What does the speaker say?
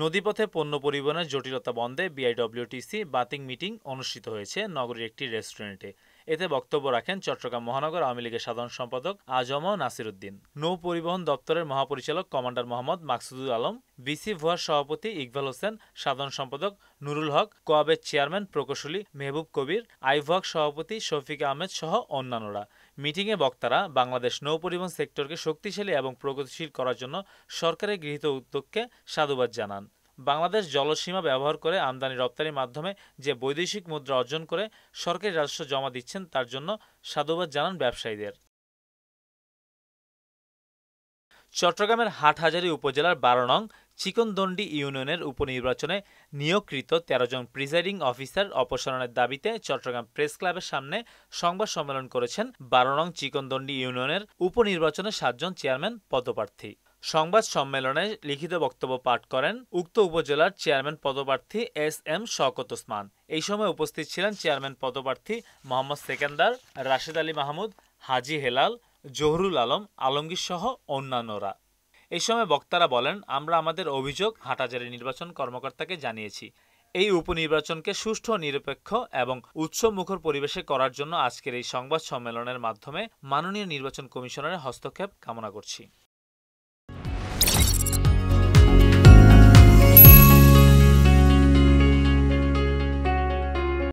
নদীপথে পণ্য পরিবহনের জটিলতা বন্ধে বিআইডব্লিউটিসি বাতিং মিটিং অনুষ্ঠিত হয়েছে নগরীর একটি রেস্টুরেন্টে এতে বক্তব্য রাখেন চট্টগ্রাম মহানগর আওয়ামী লীগের সাধারণ সম্পাদক আজম নাসির উদ্দিন নৌ পরিবহন দপ্তরের মহাপরিচালক কমান্ডার মোহাম্মদ মাকসুদুল আলম বিসি ভুয়ার সভাপতি ইকবাল হোসেন সাধারণ সম্পাদক নুরুল হক কোয়াবের চেয়ারম্যান প্রকৌশলী মেহবুব কবির আইভাক সভাপতি শফিক আহমেদ সহ অন্যান্যরা মিটিংয়ে বক্তারা বাংলাদেশ নৌ পরিবহন সেক্টরকে শক্তিশালী এবং প্রগতিশীল করার জন্য সরকারের গৃহীত উদ্যোগকে সাধুবাদ জানান বাংলাদেশ জলসীমা ব্যবহার করে আমদানি রপ্তানির মাধ্যমে যে বৈদেশিক মুদ্রা অর্জন করে সরকারি রাজস্ব জমা দিচ্ছেন তার জন্য সাধুবাদ জানান ব্যবসায়ীদের চট্টগ্রামের হাটহাজারী উপজেলার বারো নং চিকনদণ্ডি ইউনিয়নের উপনির্বাচনে নিয়োগকৃত তেরো জন প্রিজাইডিং অফিসার অপসারণের দাবিতে চট্টগ্রাম প্রেস ক্লাবের সামনে সংবাদ সম্মেলন করেছেন বারো নং চিকনদণ্ডি ইউনিয়নের উপনির্বাচনে সাতজন চেয়ারম্যান পদপ্রার্থী সংবাদ সম্মেলনে লিখিত বক্তব্য পাঠ করেন উক্ত উপজেলার চেয়ারম্যান পদপ্রার্থী এস এম শওকত ওসমান এই সময় উপস্থিত ছিলেন চেয়ারম্যান পদপ্রার্থী মোহাম্মদ সেকেন্দার রাশেদ আলী মাহমুদ হাজি হেলাল জহুরুল আলম আলমগীর সহ অন্যান্যরা এই সময় বক্তারা বলেন আমরা আমাদের অভিযোগ হাটাজারি নির্বাচন কর্মকর্তাকে জানিয়েছি এই উপনির্বাচনকে সুষ্ঠু নিরপেক্ষ এবং উৎসবমুখর পরিবেশে করার জন্য আজকের এই সংবাদ সম্মেলনের মাধ্যমে মাননীয় নির্বাচন কমিশনারের হস্তক্ষেপ কামনা করছি